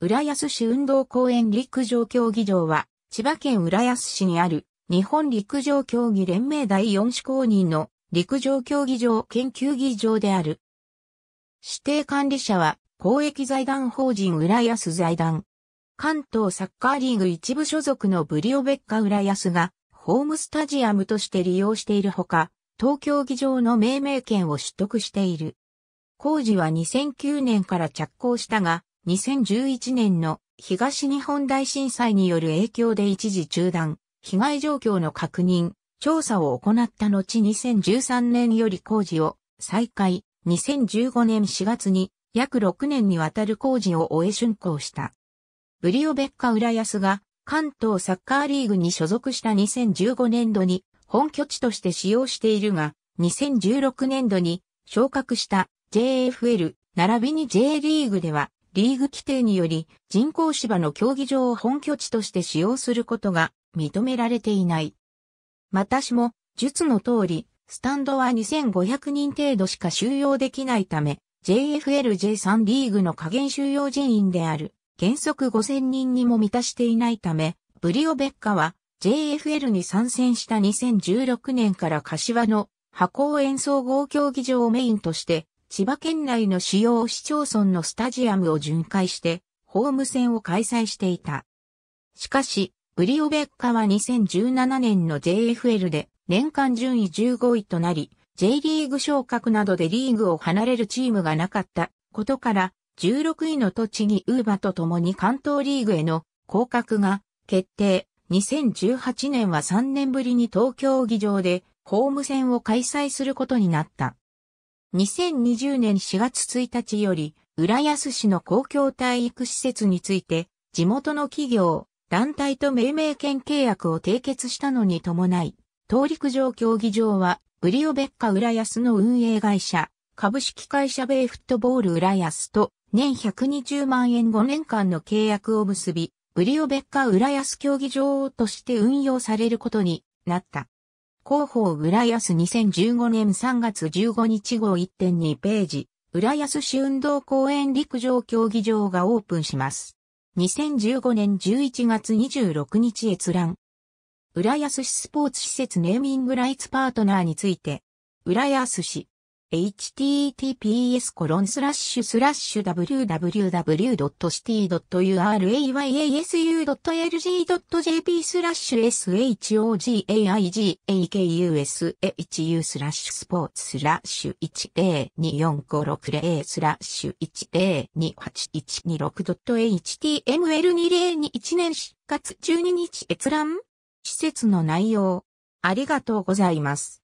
浦安市運動公園陸上競技場は、千葉県浦安市にある日本陸上競技連盟第4市公認の陸上競技場研究技場である。指定管理者は公益財団法人浦安財団。関東サッカーリーグ一部所属のブリオベッカ浦安がホームスタジアムとして利用しているほか、東京議場の命名権を取得している。工事は2009年から着工したが、2011年の東日本大震災による影響で一時中断、被害状況の確認、調査を行った後2013年より工事を再開、2015年4月に約6年にわたる工事を終え竣工した。ブリオベッカ・浦安が関東サッカーリーグに所属した2015年度に本拠地として使用しているが、2016年度に昇格した JFL 並びに J リーグではリーグ規定により人工芝の競技場を本拠地として使用することが認められていない。またしも、術の通り、スタンドは2500人程度しか収容できないため、JFLJ3 リーグの加減収容人員である、原則5000人にも満たしていないため、ブリオベッカは JFL に参戦した2016年から柏の箱を演奏合競技場をメインとして千葉県内の主要市町村のスタジアムを巡回して、ホーム戦を開催していた。しかし、ブリオベッカは2017年の JFL で年間順位15位となり、J リーグ昇格などでリーグを離れるチームがなかったことから、16位の栃木ウーバと共に関東リーグへの降格が決定。2018年は3年ぶりに東京議場でホーム戦を開催することになった。2020年4月1日より、浦安市の公共体育施設について、地元の企業、団体と命名権契約を締結したのに伴い、当陸上競技場は、ブリオベッカ浦安の運営会社、株式会社ベイフットボール浦安と、年120万円5年間の契約を結び、ブリオベッカ浦安競技場として運用されることになった。広報浦安2015年3月15日号1.2ページ、浦安市運動公園陸上競技場がオープンします。2015年11月26日閲覧。浦安市スポーツ施設ネーミングライツパートナーについて、浦安市 https w w w c i t y u y a s u l g j p shogaigakusahu スラッシュス1024560 1028126.html2021 年4月12日閲覧施設の内容ありがとうございます。